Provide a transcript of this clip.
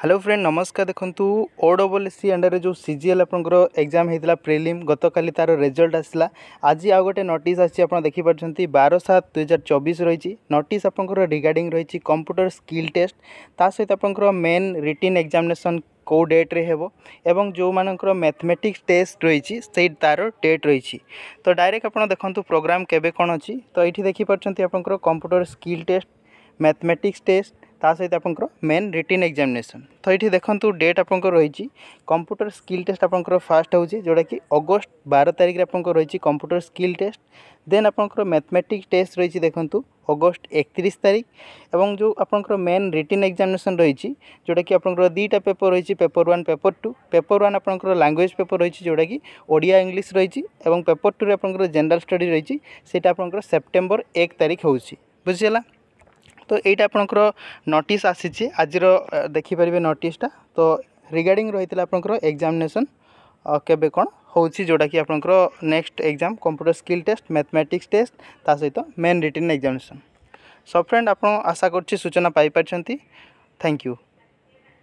hello friend নমস্কার দেখুন O double S C অন্ডরে যে সিজিএল আপনার এক্সাম হয়েছিল প্রিলিম গতকালি তার রেজল্ট আসলা আজ আউ গোটে নোটিস আসছে আপনার দেখিপারছেন বার সাত দুই হাজার চবিশ রয়েছে নোটিস আপনার রিগার্ডিং রয়েছে কম্পুটর স্কিল টেস্ট তা সহ আপনার মেন রিটিন এক্সামিনেসন কেউ ডেট্রে হব এবং যেমানকর ম্যাথমেটিক্স টেস্ট রয়েছে সেই তার ডেট রয়েছে তো ডাইরেক্ট আপনার দেখুন প্রোগ্রাম কেবে কোণ অছি তো এইটি দেখিপারছেন আপনার computer skill test mathematics test ତା ସହିତ ଆପଣଙ୍କର ମେନ୍ ରିଟିନ୍ ଏକ୍ଜାମିନେସନ୍ ତ ଏଇଠି ଦେଖନ୍ତୁ ଡେଟ୍ ଆପଣଙ୍କର ରହିଛି କମ୍ପ୍ୟୁଟର ସ୍କିଲ୍ ଟେଷ୍ଟ ଆପଣଙ୍କର ଫାଷ୍ଟ ହେଉଛି ଯେଉଁଟାକି ଅଗଷ୍ଟ ବାର ତାରିଖରେ ଆପଣଙ୍କର ରହିଛି କମ୍ପ୍ୟୁଟର ସ୍କିଲ୍ ଟେଷ୍ଟ ଦେନ୍ ଆପଣଙ୍କର ମ୍ୟାଥମେଟିକ୍ସ ଟେଷ୍ଟ ରହିଛି ଦେଖନ୍ତୁ ଅଗଷ୍ଟ ଏକତିରିଶ ତାରିଖ ଏବଂ ଯେଉଁ ଆପଣଙ୍କର ମେନ୍ ରିଟିନ୍ ଏକ୍ଜାମିନେସନ୍ ରହିଛି ଯେଉଁଟାକି ଆପଣଙ୍କର ଦୁଇଟା ପେପର୍ ରହିଛି paper one paper two paper one ଆପଣଙ୍କର ଲାଙ୍ଗୁଏଜ୍ ପେପର୍ ରହିଛି ଯେଉଁଟାକି ଓଡ଼ିଆ ଇଂଲିଶ ରହିଛି ଏବଂ ପେପର୍ ଟୁରେ ଆପଣଙ୍କର ଜେନେରାଲ୍ ଷ୍ଟଡ଼ି ରହିଛି ସେଇଟା ଆପଣଙ୍କର ସେପ୍ଟେମ୍ବର ଏକ ତାରିଖ ହେଉଛି ବୁଝିହେଲା তো এইটা আপনার নোটিস আসিছে আজির দেখিপারে নোটিসটা তো রিগার্ডিং রয়েছে আপনার এক্সামিনেসন কেবে কোণ হচ্ছে যেটা কি আপনার next exam computer skill test mathematics test তা সহ মেন রিটেন এক্সামিনেসন সব ফ্রেন্ড আপনার আশা করছি সূচনা পাইপার থ্যাংক ইউ